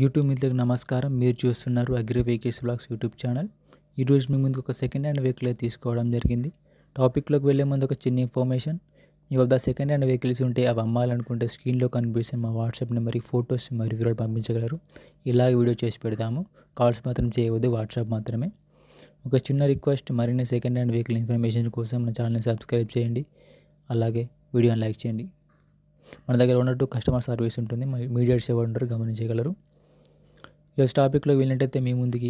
YouTube మిత్రులకు నమస్కారం మీరు చూస్తున్నారు agri vehicles blogs YouTube channel ఈరోజు మీ ముందుకు ఒక సెకండ్ హ్యాండ్ వెహికల్ తీసుకోవడం జరిగింది టాపిక్లోకి వెళ్ళే ముందు ఒక చిన్న ఇన్ఫర్మేషన్ మీ వద్ద సెకండ్ హ్యాండ్ వెహికల్స్ ఉంటే అవి అమ్మాలనుకుంటే స్క్రీన్లో కనిపిస్తే మా వాట్సాప్ నెంబర్కి ఫొటోస్ మరియు వివరాలు పంపించగలరు ఇలాగే వీడియో చేసి పెడతాము కాల్స్ మాత్రం చేయవద్దు వాట్సాప్ మాత్రమే ఒక చిన్న రిక్వెస్ట్ మరిన్ని సెకండ్ హ్యాండ్ వెహికల్ ఇన్ఫర్మేషన్ కోసం మన ఛానల్ని సబ్స్క్రైబ్ చేయండి అలాగే వీడియోని లైక్ చేయండి మన దగ్గర ఉన్నట్టు కస్టమర్ సర్వీస్ ఉంటుంది మీడియట్స్ ఎవరు ఉంటారు గమనించగలరు ఈరోజు టాపిక్లో వెళ్ళినట్టయితే మీ ముందుకి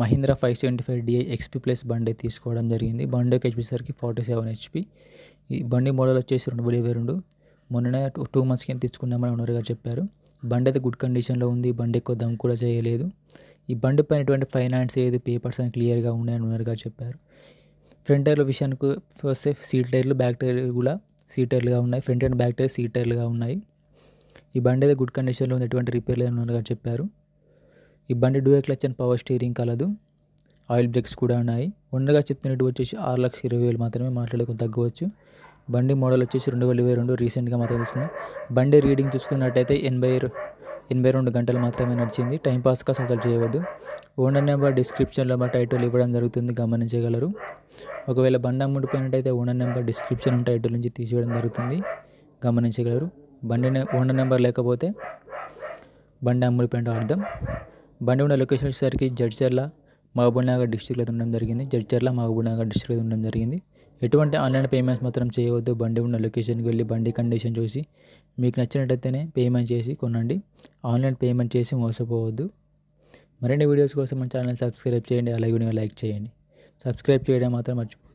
Mahindra five seventy five DI XP plus బండి తీసుకోవడం జరిగింది బండికి వచ్చేసరికి ఫార్టీ సెవెన్ హెచ్పి ఈ బండి మోడల్ వచ్చేసి రెండు వేల ఇరవై రెండు మొన్ననే టూ మంత్స్ కింద తీసుకున్నామని గారు చెప్పారు బండి అయితే గుడ్ కండిషన్లో ఉంది బండి ఎక్కువ దమ్ కూడా చేయలేదు ఈ బండి పైన ఎటువంటి ఫైనాన్స్ ఏది పేపర్స్ అని క్లియర్గా ఉన్నాయని గారు చెప్పారు ఫ్రంట్ టైర్ల విషయానికి వస్తే సీట్ టైర్లు బ్యాక్ టైర్లు కూడా సీట్ టైర్లుగా ఉన్నాయి front and back tyre seat టైర్లుగా ఉన్నాయి ఈ బండి అయితే గుడ్ కండిషన్లో ఉంది ఎటువంటి రిపేర్ లేదని గారు చెప్పారు ఈ బండి dual clutch and power steering కలదు ఆయిల్ బ్రేక్స్ కూడా ఉన్నాయి ఉండగా చెప్తున్నట్టు వచ్చేసి ఆరు లక్షల ఇరవై వేలు మాత్రమే మాట్లాడుకుని తగ్గవచ్చు బండి మోడల్ వచ్చేసి రెండు వేల ఇరవై రెండు రీసెంట్గా మాత్రం తీసుకున్నాం బండి రీడింగ్ చూసుకున్నట్టయితే ఎనభై ఎనభై రెండు గంటలు మాత్రమే నడిచింది టైంపాస్గా అసలు చేయవద్దు ఓనర్ నెంబర్ డిస్క్రిప్షన్లో మా టైటిల్ ఇవ్వడం జరుగుతుంది గమనించగలరు ఒకవేళ బండి అమ్ముడిపోయినట్టయితే ఓనర్ నెంబర్ డిస్క్రిప్షన్ టైటిల్ నుంచి తీసివేయడం జరుగుతుంది గమనించగలరు బండి ఓనర్ నెంబర్ లేకపోతే బండి అమ్ముడిపోయిన అర్థం బండి ఉన్న లొకేషన్ వచ్చేసరికి జడ్చర్ల నగర్ డిస్టిక్లో ఉండడం జరిగింది జడ్చర్ల నగర్ డిస్టిక్లో ఉండడం జరిగింది ఎటువంటి ఆన్లైన్ పేమెంట్స్ మాత్రం చేయవద్దు బండి ఉన్న లొకేషన్కి వెళ్ళి బండి కండిషన్ చూసి మీకు నచ్చినట్టయితేనే పేమెంట్ చేసి కొనండి ఆన్లైన్ పేమెంట్ చేసి మోసపోవద్దు మరిన్ని వీడియోస్ కోసం మన ఛానల్ సబ్స్క్రైబ్ చేయండి అలాగే వీడియో లైక్ చేయండి సబ్స్క్రైబ్ చేయడం మాత్రం మర్చిపో